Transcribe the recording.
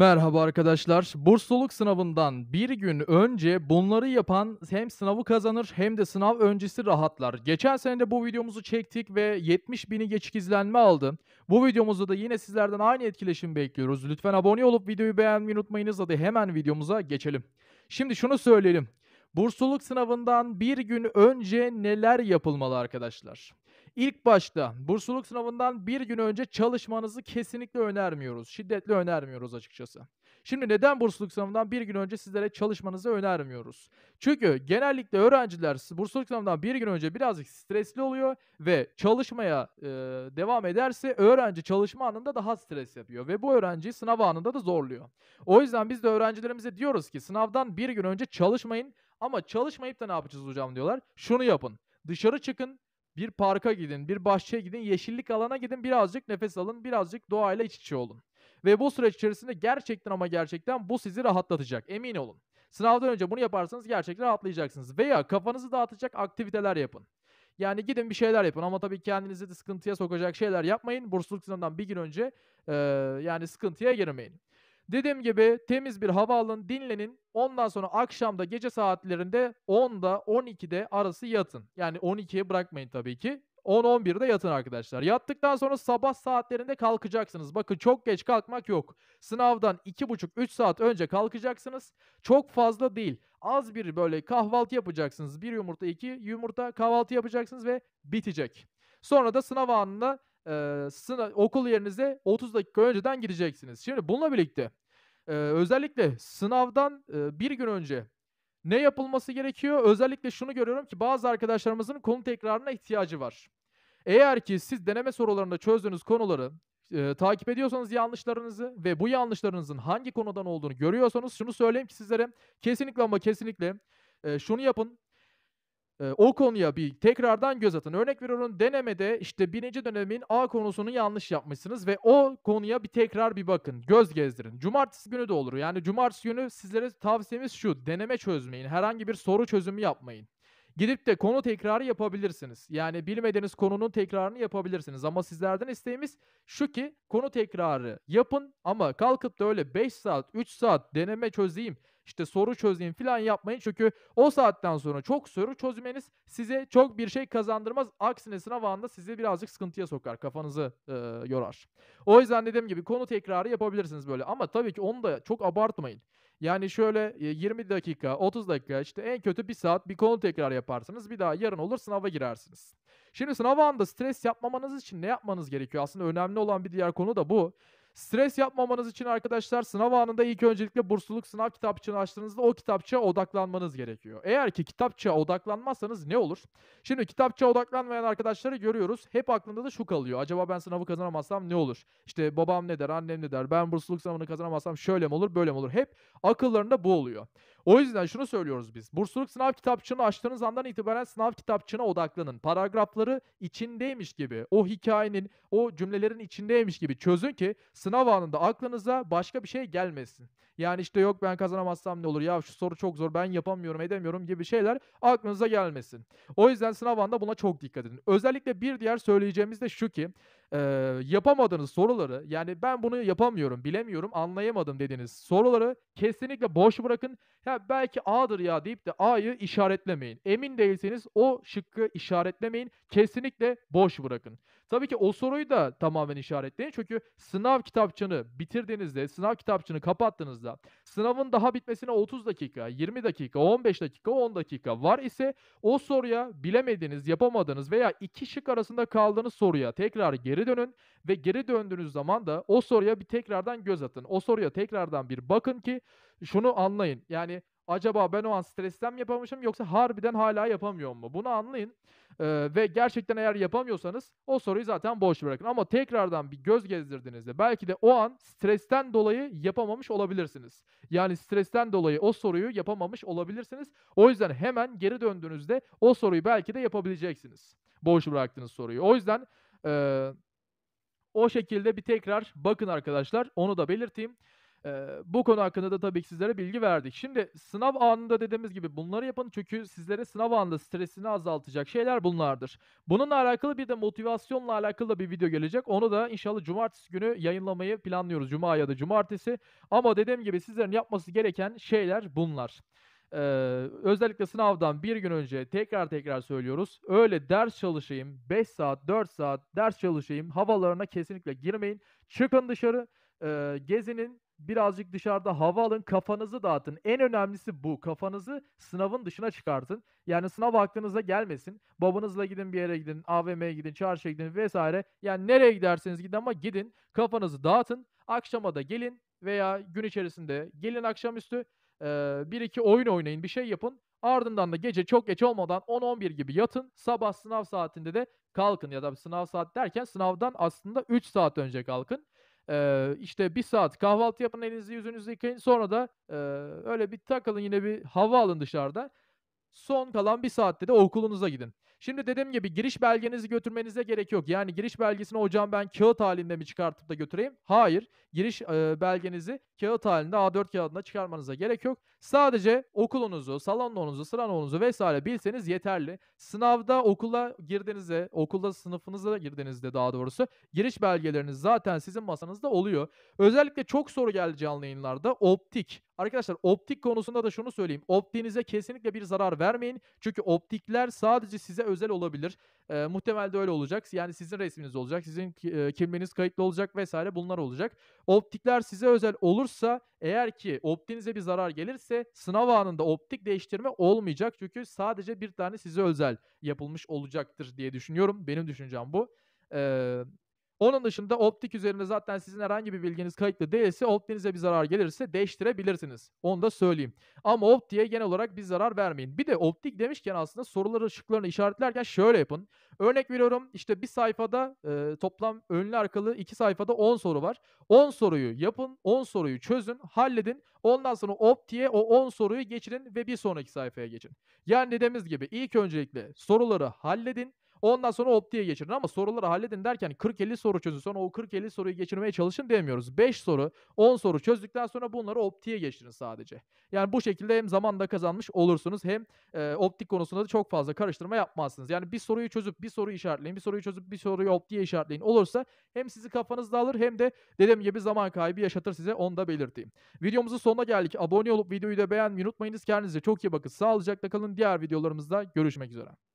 Merhaba arkadaşlar. Bursluluk sınavından bir gün önce bunları yapan hem sınavı kazanır hem de sınav öncesi rahatlar. Geçen sene de bu videomuzu çektik ve 70 bini geçik izlenme aldı. Bu videomuzda da yine sizlerden aynı etkileşim bekliyoruz. Lütfen abone olup videoyu beğenmeyi unutmayınız. Hadi hemen videomuza geçelim. Şimdi şunu söyleyelim. Bursluluk sınavından bir gün önce neler yapılmalı arkadaşlar? İlk başta bursluluk sınavından bir gün önce çalışmanızı kesinlikle önermiyoruz. Şiddetle önermiyoruz açıkçası. Şimdi neden bursluluk sınavından bir gün önce sizlere çalışmanızı önermiyoruz? Çünkü genellikle öğrenciler bursluluk sınavından bir gün önce birazcık stresli oluyor ve çalışmaya e, devam ederse öğrenci çalışma anında daha stres yapıyor ve bu öğrenciyi sınav anında da zorluyor. O yüzden biz de öğrencilerimize diyoruz ki sınavdan bir gün önce çalışmayın ama çalışmayıp da ne yapacağız hocam diyorlar. Şunu yapın. Dışarı çıkın, bir parka gidin, bir bahçeye gidin, yeşillik alana gidin, birazcık nefes alın, birazcık doğayla iç içe olun. Ve bu süreç içerisinde gerçekten ama gerçekten bu sizi rahatlatacak. Emin olun. Sınavdan önce bunu yaparsanız gerçekten rahatlayacaksınız. Veya kafanızı dağıtacak aktiviteler yapın. Yani gidin bir şeyler yapın ama tabii kendinizi de sıkıntıya sokacak şeyler yapmayın. Bursluluk sınavından bir gün önce e, yani sıkıntıya girmeyin. Dediğim gibi temiz bir hava alın, dinlenin. Ondan sonra akşamda gece saatlerinde 10'da 12'de arası yatın. Yani 12'ye bırakmayın tabii ki. 10-11'de yatın arkadaşlar. Yattıktan sonra sabah saatlerinde kalkacaksınız. Bakın çok geç kalkmak yok. Sınavdan 2,5-3 saat önce kalkacaksınız. Çok fazla değil. Az bir böyle kahvaltı yapacaksınız. Bir yumurta, iki yumurta kahvaltı yapacaksınız ve bitecek. Sonra da sınav anında e, sınav, okul yerinize 30 dakika önceden gideceksiniz. Şimdi bununla birlikte e, özellikle sınavdan e, bir gün önce ne yapılması gerekiyor? Özellikle şunu görüyorum ki bazı arkadaşlarımızın konu tekrarına ihtiyacı var. Eğer ki siz deneme sorularında çözdüğünüz konuları e, takip ediyorsanız yanlışlarınızı ve bu yanlışlarınızın hangi konudan olduğunu görüyorsanız şunu söyleyeyim ki sizlere kesinlikle ama kesinlikle e, şunu yapın. Ee, o konuya bir tekrardan göz atın. Örnek veriyorum denemede işte birinci dönemin A konusunu yanlış yapmışsınız ve o konuya bir tekrar bir bakın. Göz gezdirin. Cumartesi günü de olur. Yani cumartesi günü sizlere tavsiyemiz şu. Deneme çözmeyin. Herhangi bir soru çözümü yapmayın. Gidip de konu tekrarı yapabilirsiniz. Yani bilmediğiniz konunun tekrarını yapabilirsiniz. Ama sizlerden isteğimiz şu ki konu tekrarı yapın ama kalkıp da öyle 5 saat, 3 saat deneme çözeyim, işte soru çözeyim falan yapmayın. Çünkü o saatten sonra çok soru çözmeniz size çok bir şey kazandırmaz. Aksine sınav anında sizi birazcık sıkıntıya sokar. Kafanızı e, yorar. O yüzden dediğim gibi konu tekrarı yapabilirsiniz böyle. Ama tabii ki onu da çok abartmayın. Yani şöyle 20 e, dakika, 30 dakika işte en kötü bir saat bir konu tekrar yaparsınız. Bir daha yarın olur sınava girersiniz. Şimdi sınav anda stres yapmamanız için ne yapmanız gerekiyor? Aslında önemli olan bir diğer konu da bu. Stres yapmamanız için arkadaşlar sınav anında ilk öncelikle bursluluk sınav kitapçığını açtığınızda o kitapçığa odaklanmanız gerekiyor. Eğer ki kitapçığa odaklanmazsanız ne olur? Şimdi kitapçığa odaklanmayan arkadaşları görüyoruz. Hep aklında da şu kalıyor. Acaba ben sınavı kazanamazsam ne olur? İşte babam ne der, annem ne der, ben bursluluk sınavını kazanamazsam şöyle mi olur, böyle mi olur? Hep akıllarında bu oluyor. O yüzden şunu söylüyoruz biz. Bursluluk sınav kitapçığını açtığınız andan itibaren sınav kitapçığına odaklanın. Paragrafları içindeymiş gibi, o hikayenin, o cümlelerin içindeymiş gibi çözün ki sınav anında aklınıza başka bir şey gelmesin. Yani işte yok ben kazanamazsam ne olur ya şu soru çok zor ben yapamıyorum edemiyorum gibi şeyler aklınıza gelmesin. O yüzden sınav anında buna çok dikkat edin. Özellikle bir diğer söyleyeceğimiz de şu ki e, yapamadığınız soruları yani ben bunu yapamıyorum, bilemiyorum, anlayamadım dediğiniz soruları kesinlikle boş bırakın. Ya belki A'dır ya deyip de A'yı işaretlemeyin. Emin değilseniz o şıkkı işaretlemeyin. Kesinlikle boş bırakın. Tabii ki o soruyu da tamamen işaretleyin. Çünkü sınav kitapçını bitirdiğinizde, sınav kitapçını kapattığınızda sınavın daha bitmesine 30 dakika, 20 dakika, 15 dakika, 10 dakika var ise o soruya bilemediğiniz, yapamadığınız veya iki şık arasında kaldığınız soruya tekrar geri dönün ve geri döndüğünüz zaman da o soruya bir tekrardan göz atın. O soruya tekrardan bir bakın ki şunu anlayın. Yani acaba ben o an stresten mi yapamışım yoksa harbiden hala yapamıyorum mu? Bunu anlayın ee, ve gerçekten eğer yapamıyorsanız o soruyu zaten boş bırakın. Ama tekrardan bir göz gezdirdiğinizde belki de o an stresten dolayı yapamamış olabilirsiniz. Yani stresten dolayı o soruyu yapamamış olabilirsiniz. O yüzden hemen geri döndüğünüzde o soruyu belki de yapabileceksiniz. Boş bıraktığınız soruyu. O yüzden... Ee, o şekilde bir tekrar bakın arkadaşlar. Onu da belirteyim. E, bu konu hakkında da tabii ki sizlere bilgi verdik. Şimdi sınav anında dediğimiz gibi bunları yapın çünkü sizlere sınav anında stresini azaltacak şeyler bunlardır. Bununla alakalı bir de motivasyonla alakalı da bir video gelecek. Onu da inşallah cumartesi günü yayınlamayı planlıyoruz. Cuma ya da cumartesi. Ama dediğim gibi sizlerin yapması gereken şeyler bunlar ee, özellikle sınavdan bir gün önce tekrar tekrar söylüyoruz. Öyle ders çalışayım 5 saat 4 saat ders çalışayım havalarına kesinlikle girmeyin. Çıkın dışarı e, gezinin birazcık dışarıda hava alın, kafanızı dağıtın. En önemlisi bu. Kafanızı sınavın dışına çıkartın. Yani sınav aklınıza gelmesin. Babanızla gidin bir yere gidin, AVM'ye gidin, çarşıya gidin vesaire. Yani nereye giderseniz gidin ama gidin. Kafanızı dağıtın. Akşama da gelin veya gün içerisinde gelin akşamüstü bir iki oyun oynayın, bir şey yapın. Ardından da gece çok geç olmadan 10-11 gibi yatın. Sabah sınav saatinde de kalkın ya da sınav saat derken sınavdan aslında 3 saat önce kalkın. Ee, işte bir saat kahvaltı yapın elinizi yüzünüzü yıkayın. Sonra da e, öyle bir takılın yine bir hava alın dışarıda. Son kalan bir saatte de okulunuza gidin. Şimdi dediğim gibi giriş belgenizi götürmenize gerek yok. Yani giriş belgesini hocam ben kağıt halinde mi çıkartıp da götüreyim? Hayır. Giriş e, belgenizi kağıt halinde A4 kağıdına çıkarmanıza gerek yok. Sadece okulunuzu, salonunuzu, notunuzu, vesaire bilseniz yeterli. Sınavda okula girdiğinizde, okulda sınıfınıza girdiğinizde daha doğrusu giriş belgeleriniz zaten sizin masanızda oluyor. Özellikle çok soru geldi canlı yayınlarda. Optik. Arkadaşlar optik konusunda da şunu söyleyeyim. Optiğinize kesinlikle bir zarar vermeyin. Çünkü optikler sadece size özel olabilir. E, muhtemelde öyle olacak. Yani sizin resminiz olacak, sizin e, kimliğiniz kayıtlı olacak vesaire bunlar olacak. Optikler size özel olursa eğer ki optinize bir zarar gelirse sınav anında optik değiştirme olmayacak. Çünkü sadece bir tane size özel yapılmış olacaktır diye düşünüyorum. Benim düşüncem bu. Eee onun dışında Optik üzerine zaten sizin herhangi bir bilginiz kayıtlı değilse Optik'inize bir zarar gelirse değiştirebilirsiniz. Onu da söyleyeyim. Ama Optik'e genel olarak bir zarar vermeyin. Bir de Optik demişken aslında soruları şıklarını işaretlerken şöyle yapın. Örnek veriyorum işte bir sayfada e, toplam önlü arkalı iki sayfada 10 soru var. 10 soruyu yapın, 10 soruyu çözün, halledin. Ondan sonra Optik'e o 10 soruyu geçirin ve bir sonraki sayfaya geçin. Yani dediğimiz gibi ilk öncelikle soruları halledin. Ondan sonra optiye geçirin ama soruları halledin derken 40-50 soru çözün. Sonra o 40-50 soruyu geçirmeye çalışın demiyoruz. 5 soru, 10 soru çözdükten sonra bunları optiye geçirin sadece. Yani bu şekilde hem zaman da kazanmış olursunuz hem e, optik konusunda da çok fazla karıştırma yapmazsınız. Yani bir soruyu çözüp bir soruyu işaretleyin, bir soruyu çözüp bir soruyu optiye işaretleyin olursa hem sizi kafanızda alır hem de dediğim gibi zaman kaybı yaşatır size onu da belirteyim. Videomuzun sonuna geldik. Abone olup videoyu da beğenmeyi unutmayınız. Kendinize çok iyi bakın. Sağlıcakla kalın. Diğer videolarımızda görüşmek üzere.